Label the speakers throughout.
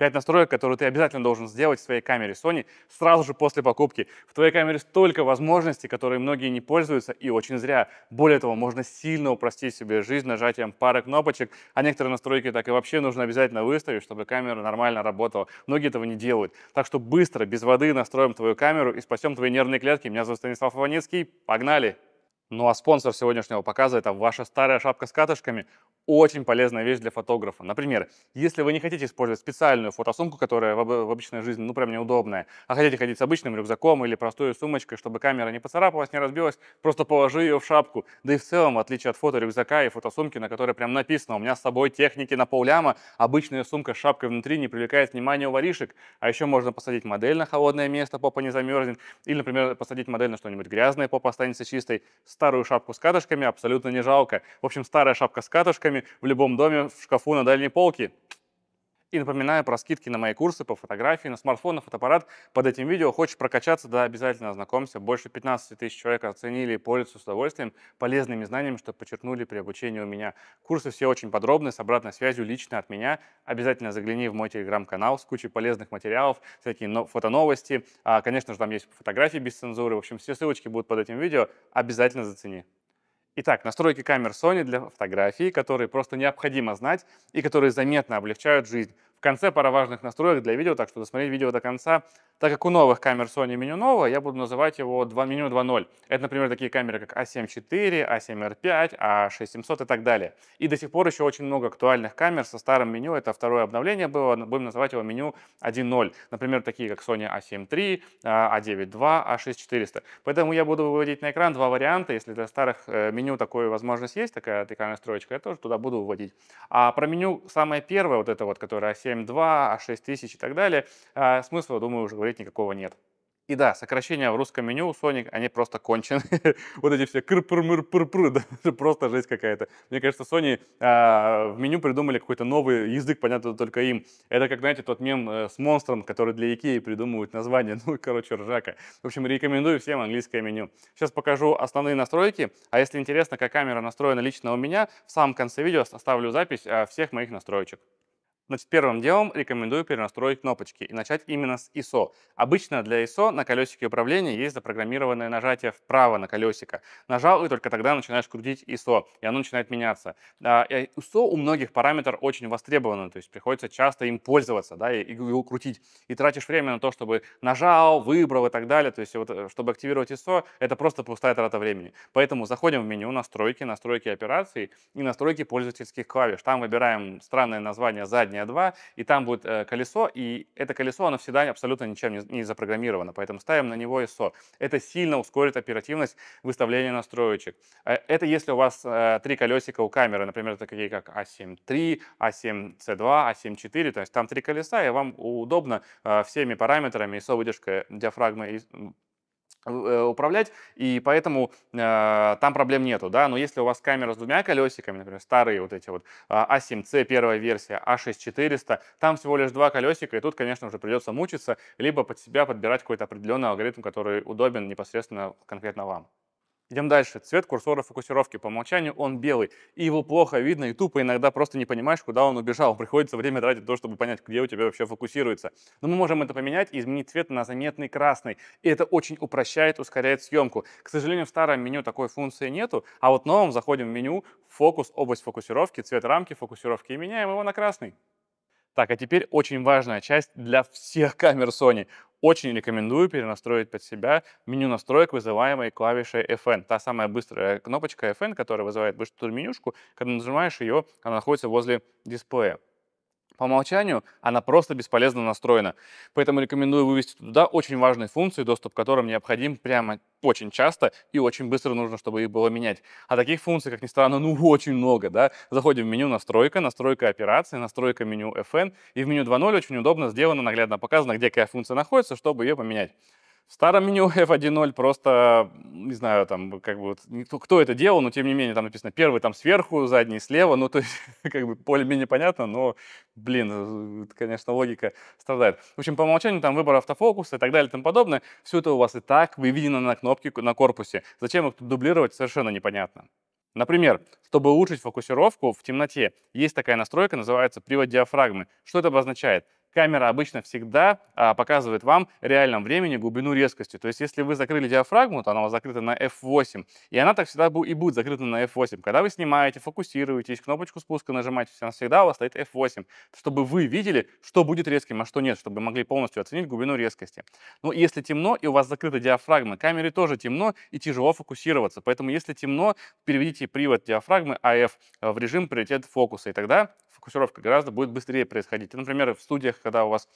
Speaker 1: Пять настроек, которые ты обязательно должен сделать в своей камере Sony сразу же после покупки. В твоей камере столько возможностей, которые многие не пользуются и очень зря. Более того, можно сильно упростить себе жизнь нажатием пары кнопочек, а некоторые настройки так и вообще нужно обязательно выставить, чтобы камера нормально работала. Многие этого не делают. Так что быстро, без воды настроим твою камеру и спасем твои нервные клетки. Меня зовут Станислав Иваницкий. Погнали! Ну а спонсор сегодняшнего показа – это ваша старая шапка с катышками. Очень полезная вещь для фотографа. Например, если вы не хотите использовать специальную фотосумку, которая в обычной жизни, ну, прям неудобная, а хотите ходить с обычным рюкзаком или простой сумочкой, чтобы камера не поцарапалась, не разбилась, просто положи ее в шапку. Да и в целом, в отличие от фоторюкзака и фотосумки, на которой прям написано «У меня с собой техники на полляма», обычная сумка с шапкой внутри не привлекает внимания у воришек. А еще можно посадить модель на холодное место, попа не замерзнет, или, например, посадить модель на что-нибудь грязное, попа останется чистой старую шапку с катушками абсолютно не жалко. В общем, старая шапка с катушками в любом доме в шкафу на дальней полке. И напоминаю про скидки на мои курсы по фотографии, на смартфон, на фотоаппарат. Под этим видео хочешь прокачаться, да, обязательно ознакомься. Больше 15 тысяч человек оценили и пользуются с удовольствием, полезными знаниями, что подчеркнули при обучении у меня. Курсы все очень подробные, с обратной связью лично от меня. Обязательно загляни в мой телеграм-канал с кучей полезных материалов, всякие фотоновости. А, конечно же, там есть фотографии без цензуры. В общем, все ссылочки будут под этим видео. Обязательно зацени. Итак, настройки камер Sony для фотографии, которые просто необходимо знать и которые заметно облегчают жизнь в конце пара важных настроек для видео, так что досмотреть видео до конца. Так как у новых камер Sony меню новое, я буду называть его 2, меню 2.0. Это, например, такие камеры, как A7 IV, A7 R5, A6700 и так далее. И до сих пор еще очень много актуальных камер со старым меню. Это второе обновление было, будем называть его меню 1.0. Например, такие как Sony A7 III, A9 II, A6400. Поэтому я буду выводить на экран два варианта. Если для старых э, меню такая возможность есть, такая тыкальная строечка, я тоже туда буду выводить. А про меню самое первое, вот это вот, которое A7 7.2, а 6000 и так далее. А смысла, думаю, уже говорить никакого нет. И да, сокращения в русском меню у Sonic, они просто кончены. вот эти все кр пр мыр пр пр да, это просто жесть какая-то. Мне кажется, Sony э, в меню придумали какой-то новый язык, понятно только им. Это как, знаете, тот мем э, с монстром, который для Икеи придумывают название. Ну, короче, ржака. В общем, рекомендую всем английское меню. Сейчас покажу основные настройки. А если интересно, как камера настроена лично у меня, в самом конце видео оставлю запись а, всех моих настроечек. Значит, первым делом рекомендую перенастроить кнопочки и начать именно с ISO. Обычно для ISO на колесике управления есть запрограммированное нажатие вправо на колесико. Нажал, и только тогда начинаешь крутить ISO, и оно начинает меняться. Да, э, ISO у многих параметр очень востребован, то есть приходится часто им пользоваться да, и, его крутить. И тратишь время на то, чтобы нажал, выбрал и так далее. То есть вот, э, чтобы активировать ISO, это просто пустая трата времени. Поэтому заходим в меню «Настройки», «Настройки операций» и «Настройки пользовательских клавиш». Там выбираем странное название «Задняя Scania 2, и там будет э, колесо, и это колесо, оно всегда абсолютно ничем не, не запрограммировано, поэтому ставим на него ISO. Это сильно ускорит оперативность выставления настроечек. Э, это если у вас э, три колесика у камеры, например, такие как A7 III, A7 C2, A7 IV, то есть там три колеса, и вам удобно э, всеми параметрами ISO выдержка э, диафрагмы Э, управлять, и поэтому э, там проблем нету, да, но если у вас камера с двумя колесиками, например, старые вот эти вот a 7 c первая версия, А6400, там всего лишь два колесика, и тут, конечно, уже придется мучиться, либо под себя подбирать какой-то определенный алгоритм, который удобен непосредственно конкретно вам. Идем дальше. Цвет курсора фокусировки. По умолчанию он белый, и его плохо видно и тупо иногда просто не понимаешь, куда он убежал. Приходится время тратить на то, чтобы понять, где у тебя вообще фокусируется. Но мы можем это поменять и изменить цвет на заметный красный. И это очень упрощает, ускоряет съемку. К сожалению, в старом меню такой функции нету, а вот в новом заходим в меню «Фокус», «Область фокусировки», «Цвет рамки фокусировки» и меняем его на красный. Так, а теперь очень важная часть для всех камер Sony очень рекомендую перенастроить под себя меню настроек, вызываемой клавишей FN. Та самая быстрая кнопочка FN, которая вызывает быструю менюшку, когда нажимаешь ее, она находится возле дисплея по умолчанию она просто бесполезно настроена. Поэтому рекомендую вывести туда очень важные функции, доступ к которым необходим прямо очень часто и очень быстро нужно, чтобы их было менять. А таких функций, как ни странно, ну очень много, да. Заходим в меню «Настройка», «Настройка операции», «Настройка меню FN», и в меню 2.0 очень удобно сделано, наглядно показано, где какая функция находится, чтобы ее поменять. В старом меню F1.0 просто, не знаю, там, как бы, кто это делал, но тем не менее, там написано первый там сверху, задний слева, ну, то есть, как бы, более-менее понятно, но, блин, э, это, конечно, логика страдает. В общем, по умолчанию там выбор автофокуса и так далее и тому подобное, все это у вас и так выведено на кнопке на корпусе. Зачем их тут дублировать, совершенно непонятно. Например, чтобы улучшить фокусировку в темноте, есть такая настройка, называется привод диафрагмы. Что это обозначает? камера обычно всегда а, показывает вам в реальном времени глубину резкости. То есть если вы закрыли диафрагму, то она у вас закрыта на f8, и она так всегда и будет закрыта на f8. Когда вы снимаете, фокусируетесь, кнопочку спуска нажимаете, она всегда у вас стоит f8, чтобы вы видели, что будет резким, а что нет, чтобы могли полностью оценить глубину резкости. Но если темно и у вас закрыта диафрагма, камере тоже темно и тяжело фокусироваться. Поэтому если темно, переведите привод диафрагмы AF в режим приоритет фокуса, и тогда фокусировка гораздо будет быстрее происходить. Ну, например, в студиях условиях, когда у вас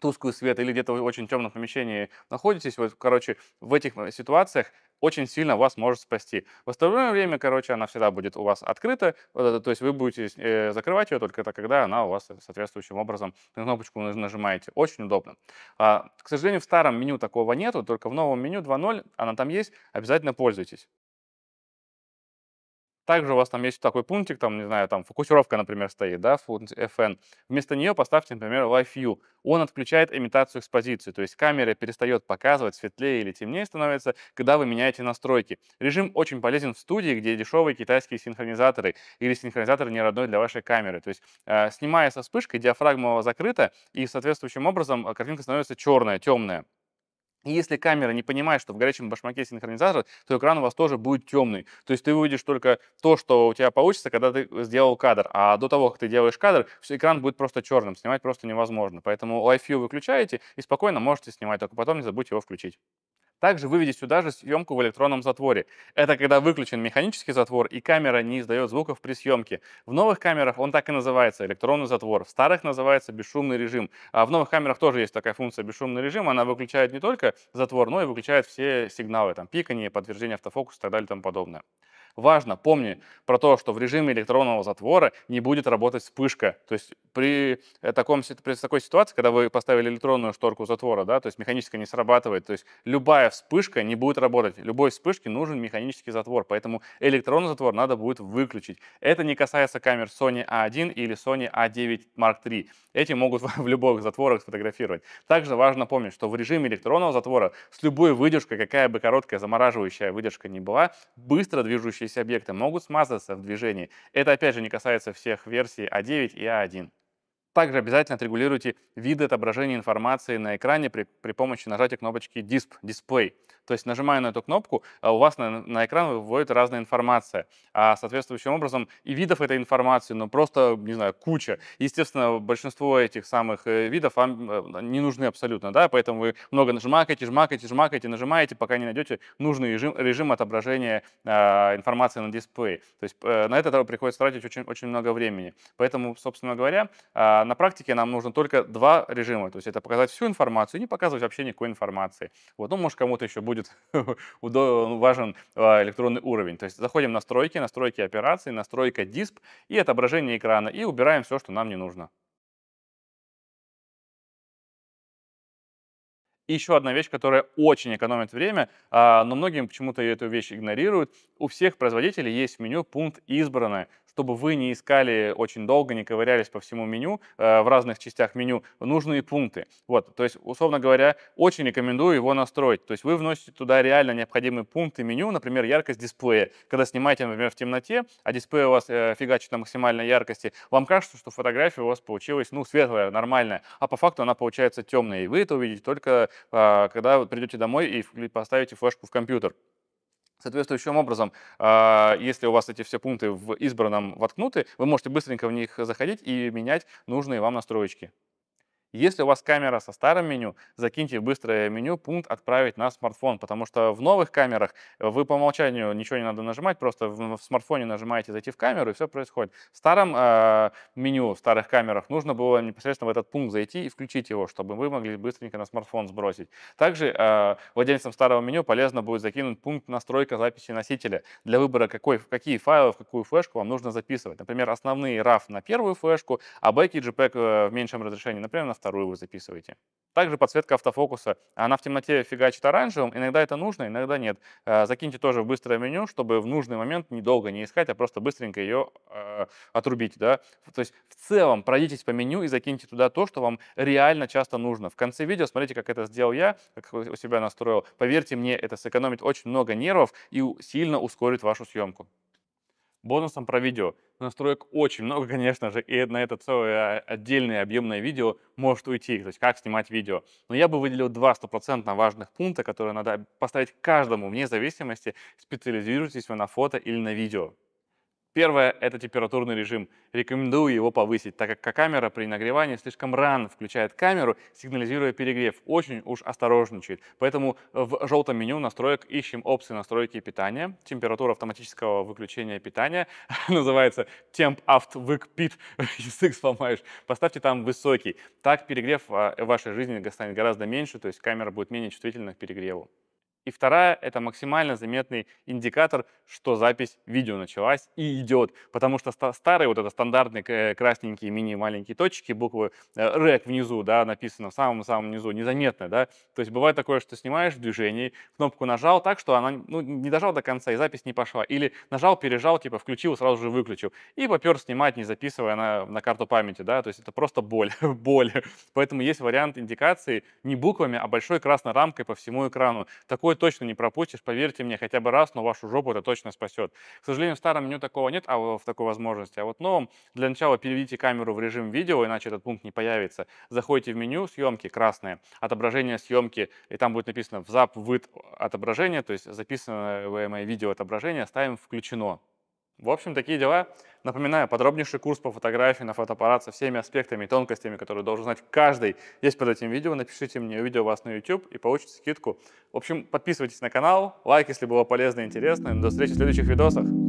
Speaker 1: тусклый свет или где-то в очень темном помещении находитесь, вот, короче, в этих э, ситуациях очень сильно вас может спасти. В остальное время, короче, она всегда будет у вас открыта, то есть вы будете э, закрывать ее только тогда, когда она у вас соответствующим образом на кнопочку нажимаете. Очень удобно. А, к сожалению, в старом меню такого нету, только в новом меню 2.0 она там есть, обязательно пользуйтесь. Также у вас там есть такой пунктик, там, не знаю, там фокусировка, например, стоит, да, FN. Вместо нее поставьте, например, Live View. Он отключает имитацию экспозиции, то есть камера перестает показывать, светлее или темнее становится, когда вы меняете настройки. Режим очень полезен в студии, где дешевые китайские синхронизаторы или синхронизатор не родной для вашей камеры. То есть, а, снимая со вспышкой, диафрагма закрыта, и соответствующим образом а, картинка становится черная, темная. И если камера не понимает, что в горячем башмаке синхронизатор, то экран у вас тоже будет темный. То есть ты увидишь только то, что у тебя получится, когда ты сделал кадр. А до того, как ты делаешь кадр, экран будет просто черным. Снимать просто невозможно. Поэтому Live View выключаете и спокойно можете снимать, только потом не забудьте его включить. Также выведите сюда же съемку в электронном затворе. Это когда выключен механический затвор и камера не издает звуков при съемке. В новых камерах он так и называется электронный затвор, в старых называется бесшумный режим. А в новых камерах тоже есть такая функция бесшумный режим, она выключает не только затвор, но и выключает все сигналы, там пикание, подтверждение автофокуса и так далее и тому подобное. Важно, помни про то, что в режиме электронного затвора не будет работать вспышка. То есть при, э, таком, при такой ситуации, когда вы поставили электронную шторку затвора, да, то есть механическая не срабатывает, то есть любая вспышка не будет работать. Любой вспышке нужен механический затвор, поэтому электронный затвор надо будет выключить. Это не касается камер Sony A1 или Sony A9 Mark III. Эти могут в любых затворах сфотографировать. Также важно помнить, что в режиме электронного затвора с любой выдержкой, какая бы короткая замораживающая выдержка ни была, быстро движущаяся движущиеся объекты могут смазаться в движении. Это опять же не касается всех версий А9 и А1. Также обязательно отрегулируйте виды отображения информации на экране при, при помощи нажатия кнопочки Disp, Display. То есть, нажимая на эту кнопку, а у вас на, на экран выводит разная информация. А соответствующим образом и видов этой информации, ну просто, не знаю, куча. Естественно, большинство этих самых э, видов вам э, не нужны абсолютно, да, поэтому вы много нажимаете, жмакаете, жмакаете, нажимаете, пока не найдете нужный режим, режим отображения э, информации на дисплее. То есть э, на это приходится тратить очень, очень много времени. Поэтому, собственно говоря, э, на практике нам нужно только два режима. То есть это показать всю информацию и не показывать вообще никакой информации. Вот, ну, может, кому-то еще будет будет ну, важен а, электронный уровень. То есть заходим в настройки, настройки операции, настройка дисп и отображение экрана, и убираем все, что нам не нужно. И еще одна вещь, которая очень экономит время, а, но многим почему-то эту вещь игнорируют. У всех производителей есть в меню пункт «Избранное» чтобы вы не искали очень долго, не ковырялись по всему меню, э, в разных частях меню, нужные пункты. Вот, то есть, условно говоря, очень рекомендую его настроить. То есть вы вносите туда реально необходимые пункты меню, например, яркость дисплея. Когда снимаете, например, в темноте, а дисплей у вас э, фигачит на максимальной яркости, вам кажется, что фотография у вас получилась, ну, светлая, нормальная, а по факту она получается темная, и вы это увидите только а, когда придете домой и поставите флешку в компьютер. Соответствующим образом, а, если у вас эти все пункты в избранном воткнуты, вы можете быстренько в них заходить и менять нужные вам настроечки. Если у вас камера со старым меню, закиньте быстрое меню пункт «Отправить на смартфон», потому что в новых камерах э, вы по умолчанию ничего не надо нажимать, просто в смартфоне нажимаете «Зайти в камеру» и все происходит. В старом э, меню, в старых камерах нужно было непосредственно в этот пункт зайти и включить его, чтобы вы могли быстренько на смартфон сбросить. Также э, владельцам старого меню полезно будет закинуть пункт «Настройка записи носителя» для выбора, какой, какие файлы, в какую флешку вам нужно записывать. Например, основные RAW на первую флешку, а бэки JPEG э, в меньшем разрешении, например, на вторую вторую вы записываете. Также подсветка автофокуса. Она в темноте фигачит оранжевым, иногда это нужно, иногда нет. Э, закиньте тоже в быстрое меню, чтобы в нужный момент недолго не искать, а просто быстренько ее э, отрубить. Да? То есть в целом пройдитесь по меню и закиньте туда то, что вам реально часто нужно. В конце видео смотрите, как это сделал я, как у себя настроил. Поверьте мне, это сэкономит очень много нервов и сильно ускорит вашу съемку бонусом про видео. Настроек очень много, конечно же, и на это целое а, отдельное объемное видео может уйти, то есть как снимать видео. Но я бы выделил два стопроцентно важных пункта, которые надо поставить каждому вне зависимости, специализируетесь вы на фото или на видео. Первое – это температурный режим. Рекомендую его повысить, так как камера при нагревании слишком рано включает камеру, сигнализируя перегрев. Очень уж осторожничает. Поэтому в желтом меню настроек ищем опции настройки питания. Температура автоматического выключения питания называется темп авт выкпит. Язык сломаешь. Поставьте там высокий. Так перегрев в а, вашей жизни станет гораздо меньше, то есть камера будет менее чувствительна к перегреву. И вторая – это максимально заметный индикатор, что запись видео началась и идет. Потому что старые вот это стандартные красненькие мини-маленькие точки, буквы REC э, внизу, да, написано в самом-самом низу, незаметно, да. То есть бывает такое, что снимаешь в движении, кнопку нажал так, что она ну, не дожал до конца и запись не пошла. Или нажал, пережал, типа включил, сразу же выключил. И попер снимать, не записывая на, на карту памяти, да. То есть это просто боль, боль. Поэтому есть вариант индикации не буквами, а большой красной рамкой по всему экрану. Такой точно не пропустишь, поверьте мне, хотя бы раз, но вашу жопу это точно спасет. К сожалению, в старом меню такого нет, а в такой возможности. А вот в новом для начала переведите камеру в режим видео, иначе этот пункт не появится. Заходите в меню съемки, красное, отображение съемки, и там будет написано в зап вид отображение, то есть записываемое видео отображение ставим включено. В общем, такие дела. Напоминаю, подробнейший курс по фотографии на фотоаппарат со всеми аспектами и тонкостями, которые должен знать каждый, есть под этим видео. Напишите мне видео вас на YouTube и получите скидку. В общем, подписывайтесь на канал, лайк, если было полезно и интересно. До встречи в следующих видосах.